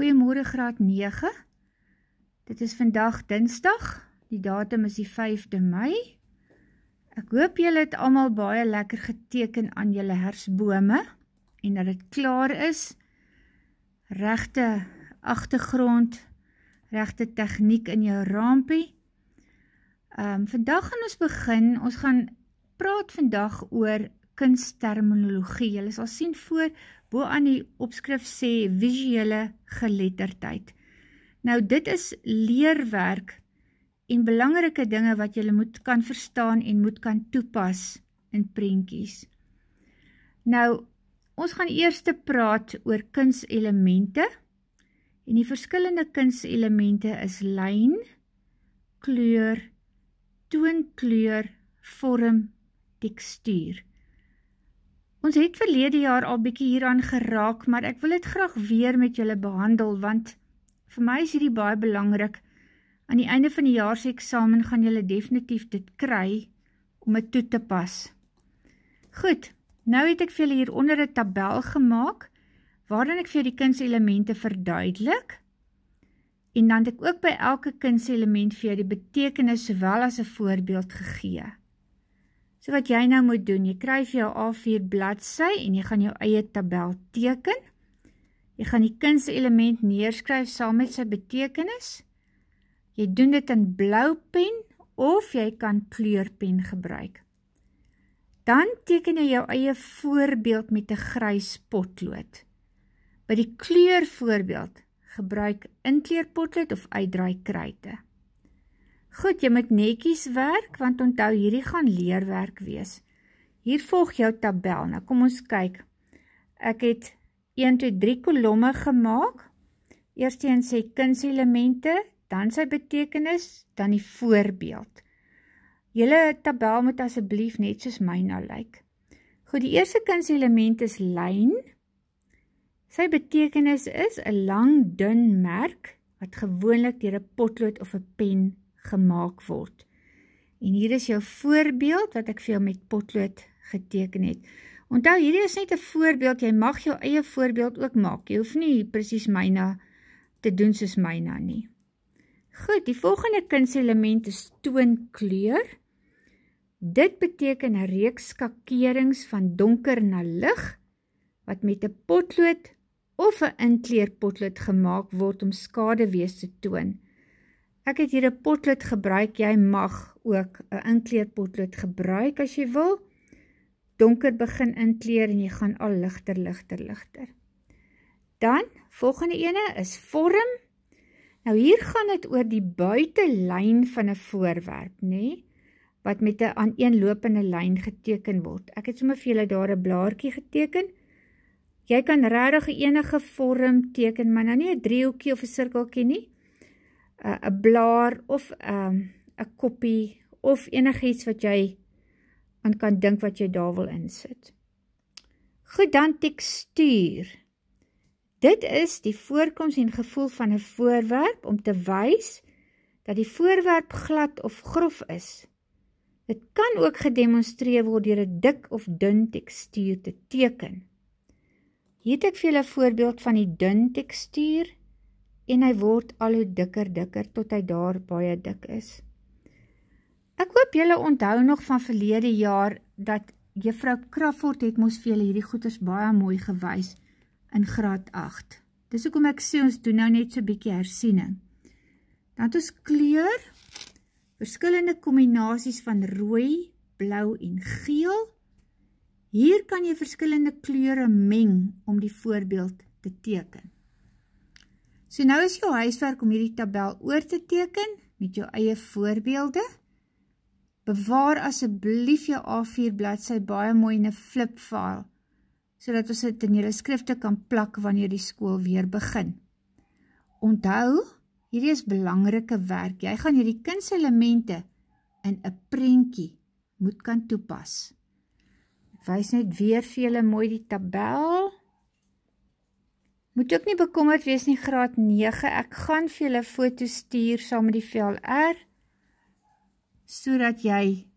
Goeiemôre graad 9. Dit is vandag Dinsdag. Die datum is die 5de Mei. Ek hoop julle het almal baie lekker geteken aan julle hersbome en dat dit klaar is. Regte agtergrond, regte tegniek in jou rampie. Ehm um, vandag gaan ons begin. Ons gaan praat vandag oor kunsterminologie. Julle sal sien voor bo aan die opskrif sê visuele geletterdheid. Nou dit is leerwerk en belangrike dinge wat jy moet kan verstaan en moet kan toepas in prentjies. Nou ons gaan eers te praat oor kunselemente en die verskillende kunselemente is lyn, kleur, toonkleur, vorm, tekstuur. Ons het verlede jaar al bietjie hieraan geraak, maar ek wil dit graag weer met julle behandel want vir my is hierdie baie belangrik. Aan die einde van die jaar se eksamen gaan julle definitief dit kry om dit toe te pas. Goed, nou het ek vir julle hieronder 'n tabel gemaak waarin ek vir julle die kunselemente verduidelik. En dan het ek ook by elke kunselement vir julle die betekenis sowel as 'n voorbeeld gegee. So wat jy nou moet doen, jy kry vir jou A4 bladsy en jy gaan jou eie tabel teken. Jy gaan die kunse element neerskryf saam met sy betekenis. Jy doen dit in blou pen of jy kan kleurpen gebruik. Dan teken jy jou eie voorbeeld met 'n grys potlood. By die kleur voorbeeld gebruik inkleurpotlood of uitdraai kryte. Goed, jy moet netjies werk, want onthou hierdie gaan leerwerk wees. Hier volg jou tabel. Nou kom ons kyk. Ek het 1 tot 3 kolomme gemaak. Eerstens sê kunselemente, dan sy betekenis, dan die voorbeeld. Julle tabel moet asseblief net soos my nou lyk. Goed, die eerste kunselement is lyn. Sy betekenis is 'n lang dun merk wat gewoonlik deur 'n potlood of 'n pen gemaak word. En hier is jou voorbeeld wat ek vir jou met potlood geteken het. Onthou, hierdie is net 'n voorbeeld. Jy mag jou eie voorbeeld ook maak. Jy hoef nie presies myna te doen soos myna nie. Goed, die volgende kunselement is toonkleur. Dit beteken 'n reeks skakerings van donker na lig wat met 'n potlood of 'n inkleurpotlood gemaak word om skaduwees te toon. Ek het hier 'n potlood gebruik. Jy mag ook 'n inkleurpotlood gebruik as jy wil. Donker begin inkleur en jy gaan al ligter, ligter, ligter. Dan, volgende ene is vorm. Nou hier gaan dit oor die buitelyn van 'n voorwerp, nê, nee, wat met 'n aaneenlopende lyn geteken word. Ek het sommer vir julle daar 'n blaartjie geteken. Jy kan regtig enige vorm teken, maar nou nie 'n driehoekie of 'n sirkeltjie nie. 'n uh, blaar of 'n um, koppie of enigiets wat jy aan kan dink wat jy daar wil insit. Goed dan tekstuur. Dit is die voorkoms en gevoel van 'n voorwerp om te wys dat die voorwerp glad of grof is. Dit kan ook gedemonstreer word deur 'n dik of dun tekstuur te teken. Hier het ek vir julle 'n voorbeeld van die dun tekstuur en hy word al hoe dikker dikker tot hy daar baie dik is. Ek hoop julle onthou nog van verlede jaar dat juffrou Crawford het mos vir julle hierdie goeters baie mooi gewys in graad 8. Dis hoekom ek sê ons doen nou net so 'n bietjie hersiening. Dan het ons kleur verskillende kombinasies van rooi, blou en geel. Hier kan jy verskillende kleure meng om die voorbeeld te teken. So nou is jou huiswerk om hierdie tabel oor te teken met jou eie voorbeelde. Bewaar asseblief jou A4 bladsy baie mooi in 'n flip file sodat ons dit in julle skrifte kan plak wanneer die skool weer begin. Onthou, hierdie is belangrike werk. Jy gaan hierdie kunselemente in 'n prentjie moet kan toepas. Ek wys net weer vir julle mooi die tabel. Moet ook nie bekommerd wees nie graad 9. Ek gaan vir julle foto stuur saam met die VLR sodat jy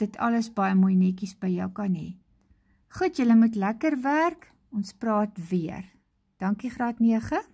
dit alles baie mooi netjies by jou kan hê. Goed, julle moet lekker werk. Ons praat weer. Dankie graad 9.